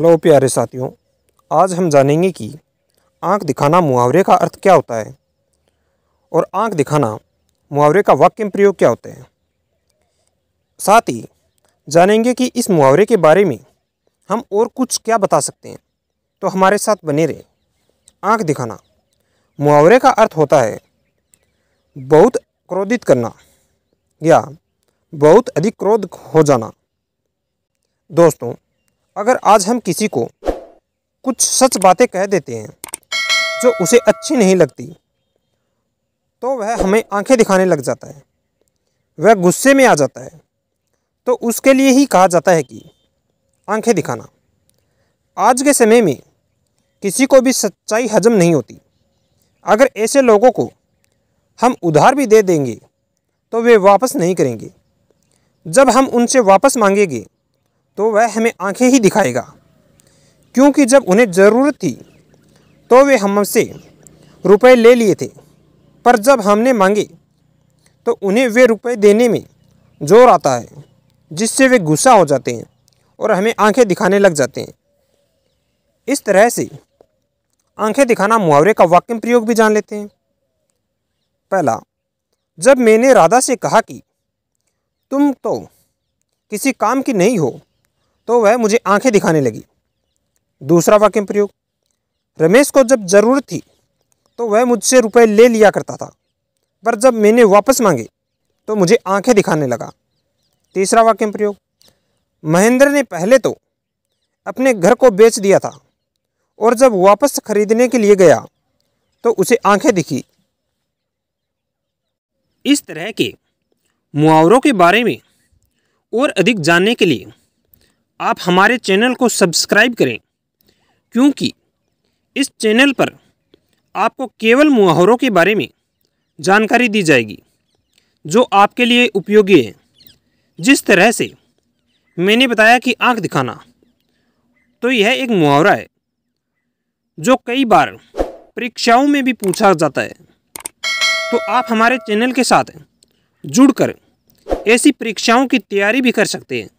hello प्यारे साथियों आज हम जानेंगे कि आंख दिखाना मुहावरे का अर्थ क्या होता है और आंख दिखाना मुहावरे का वाक्य में प्रयोग क्या होते हैं साथ ही जानेंगे कि इस मुहावरे के बारे में हम और कुछ क्या बता सकते हैं तो हमारे साथ बने रहे आंख दिखाना मुहावरे का अर्थ होता है बहुत क्रोधित करना या बहुत अधिक क्रोध हो जाना दोस्तों अगर आज हम किसी को कुछ सच बातें कह देते हैं जो उसे अच्छी नहीं लगती तो वह हमें आंखें दिखाने लग जाता है वह गुस्से में आ जाता है तो उसके लिए ही कहा जाता है कि आंखें दिखाना आज के समय में किसी को भी सच्चाई हजम नहीं होती अगर ऐसे लोगों को हम उधार भी दे देंगे तो वे वापस नहीं करेंगे जब हम उनसे वापस मांगेंगे तो वह हमें आंखें ही दिखाएगा क्योंकि जब उन्हें ज़रूरत थी तो वे हमसे रुपए ले लिए थे पर जब हमने मांगे तो उन्हें वे रुपए देने में जोर आता है जिससे वे गुस्सा हो जाते हैं और हमें आंखें दिखाने लग जाते हैं इस तरह से आंखें दिखाना मुहावरे का वाक्य प्रयोग भी जान लेते हैं पहला जब मैंने राधा से कहा कि तुम तो किसी काम की नहीं हो तो वह मुझे आंखें दिखाने लगी दूसरा वाक्य प्रयोग रमेश को जब ज़रूरत थी तो वह मुझसे रुपए ले लिया करता था पर जब मैंने वापस मांगे तो मुझे आंखें दिखाने लगा तीसरा वाक्य प्रयोग महेंद्र ने पहले तो अपने घर को बेच दिया था और जब वापस खरीदने के लिए गया तो उसे आंखें दिखी इस तरह के मुआवरों के बारे में और अधिक जानने के लिए आप हमारे चैनल को सब्सक्राइब करें क्योंकि इस चैनल पर आपको केवल मुहावरों के बारे में जानकारी दी जाएगी जो आपके लिए उपयोगी है जिस तरह से मैंने बताया कि आंख दिखाना तो यह एक मुहावरा है जो कई बार परीक्षाओं में भी पूछा जाता है तो आप हमारे चैनल के साथ जुड़कर ऐसी परीक्षाओं की तैयारी भी कर सकते हैं